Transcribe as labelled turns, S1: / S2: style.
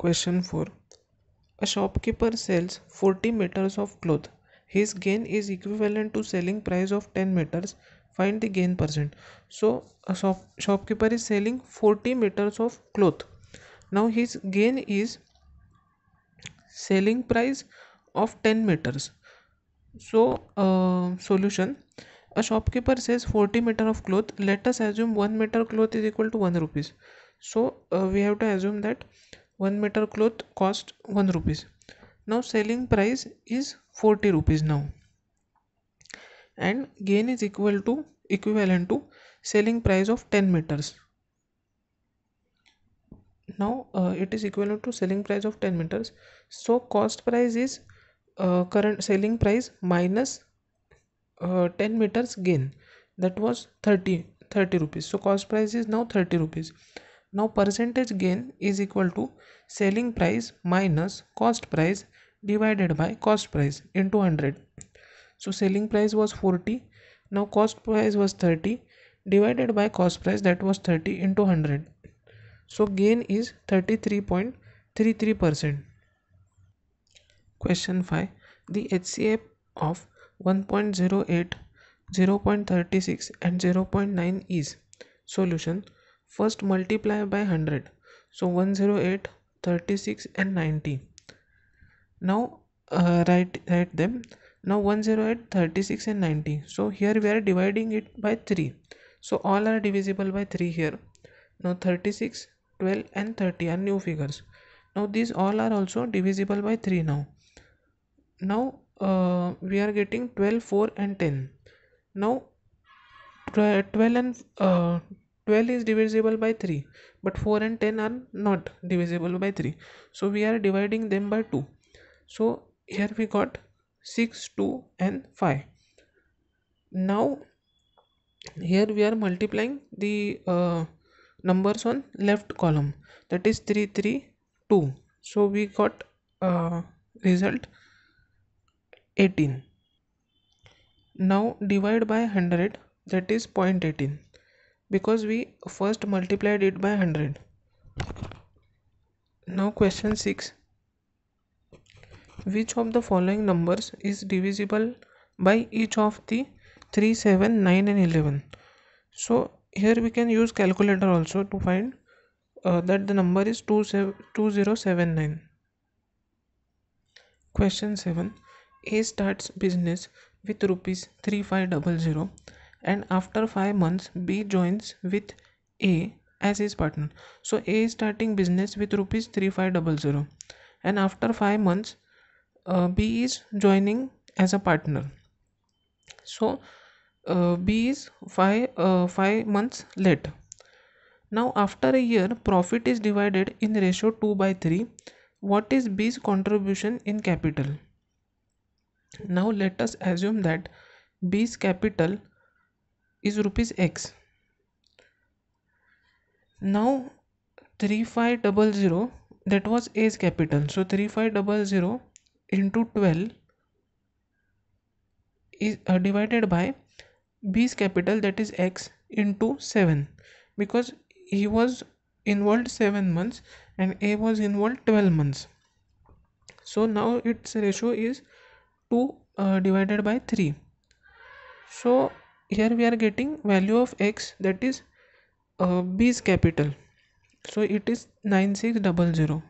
S1: Question 4 A shopkeeper sells 40 meters of cloth. His gain is equivalent to selling price of 10 meters. Find the gain percent. So a shop, shopkeeper is selling 40 meters of cloth. Now his gain is selling price of 10 meters. So uh, solution a shopkeeper says 40 meter of cloth let us assume 1 meter cloth is equal to 1 rupees so uh, we have to assume that 1 meter cloth cost 1 rupees now selling price is 40 rupees now and gain is equal to equivalent to selling price of 10 meters now uh, it is equivalent to selling price of 10 meters so cost price is uh, current selling price minus, uh, 10 meters gain that was 30 30 rupees so cost price is now 30 rupees now percentage gain is equal to selling price minus cost price divided by cost price into 100. So selling price was 40. Now cost price was 30 divided by cost price that was 30 into 100. So gain is 33.33%. Question 5. The HCF of 1.08, 0.36 and 0.9 is solution first multiply by 100 so 108 36 and 90 now uh, write write them now 108 36 and 90 so here we are dividing it by 3 so all are divisible by 3 here now 36 12 and 30 are new figures now these all are also divisible by 3 now now uh, we are getting 12 4 and 10 now 12 and uh, 12 is divisible by 3 but 4 and 10 are not divisible by 3 so we are dividing them by 2 so here we got 6 2 and 5 now here we are multiplying the uh, numbers on left column that is 3 3 2 so we got uh, result 18 now divide by 100 that is 0.18 because we first multiplied it by 100 now question 6 which of the following numbers is divisible by each of the 3 7 9 and 11 so here we can use calculator also to find uh, that the number is 2079 question 7 a starts business with rupees 3500 and after 5 months B joins with A as his partner. So A is starting business with rupees 3500 and after 5 months uh, B is joining as a partner. So uh, B is 5 uh, 5 months late. Now after a year profit is divided in ratio 2 by 3. What is B's contribution in capital? Now let us assume that B's capital is rupees x now 3500 that was A's capital so 3500 into 12 is uh, divided by B's capital that is X into 7 because he was involved 7 months and A was involved 12 months so now its ratio is 2 uh, divided by 3 so here we are getting value of x that is uh, b's capital so it is 9600